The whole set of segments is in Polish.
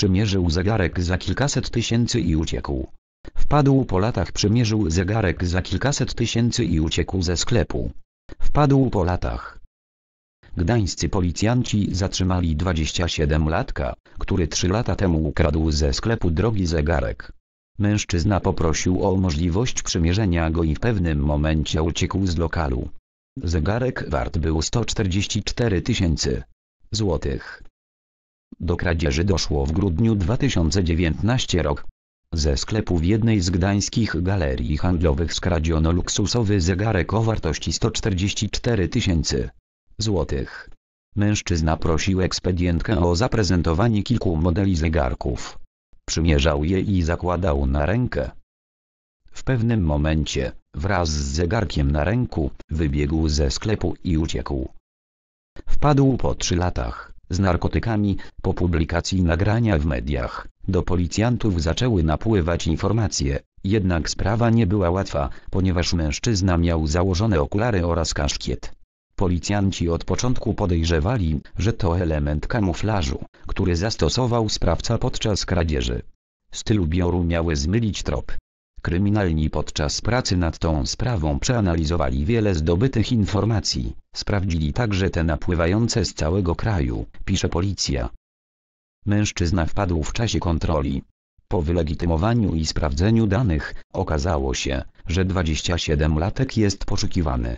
przymierzył zegarek za kilkaset tysięcy i uciekł. Wpadł po latach przymierzył zegarek za kilkaset tysięcy i uciekł ze sklepu. Wpadł po latach. Gdańscy policjanci zatrzymali 27-latka, który 3 lata temu ukradł ze sklepu drogi zegarek. Mężczyzna poprosił o możliwość przymierzenia go i w pewnym momencie uciekł z lokalu. Zegarek wart był 144 tysięcy złotych. Do kradzieży doszło w grudniu 2019 rok. Ze sklepu w jednej z gdańskich galerii handlowych skradziono luksusowy zegarek o wartości 144 tysięcy złotych. Mężczyzna prosił ekspedientkę o zaprezentowanie kilku modeli zegarków. Przymierzał je i zakładał na rękę. W pewnym momencie, wraz z zegarkiem na ręku, wybiegł ze sklepu i uciekł. Wpadł po trzy latach z narkotykami, po publikacji nagrania w mediach, do policjantów zaczęły napływać informacje, jednak sprawa nie była łatwa, ponieważ mężczyzna miał założone okulary oraz kaszkiet. Policjanci od początku podejrzewali, że to element kamuflażu, który zastosował sprawca podczas kradzieży. Stylu bioru miały zmylić trop. Kryminalni podczas pracy nad tą sprawą przeanalizowali wiele zdobytych informacji, sprawdzili także te napływające z całego kraju, pisze policja. Mężczyzna wpadł w czasie kontroli. Po wylegitymowaniu i sprawdzeniu danych, okazało się, że 27-latek jest poszukiwany.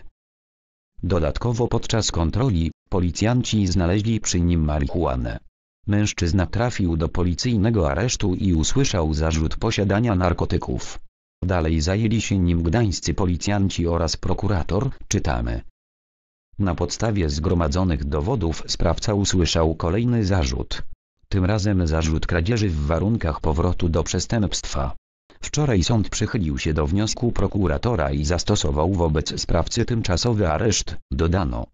Dodatkowo podczas kontroli, policjanci znaleźli przy nim marihuanę. Mężczyzna trafił do policyjnego aresztu i usłyszał zarzut posiadania narkotyków. Dalej zajęli się nim gdańscy policjanci oraz prokurator, czytamy. Na podstawie zgromadzonych dowodów sprawca usłyszał kolejny zarzut. Tym razem zarzut kradzieży w warunkach powrotu do przestępstwa. Wczoraj sąd przychylił się do wniosku prokuratora i zastosował wobec sprawcy tymczasowy areszt, dodano.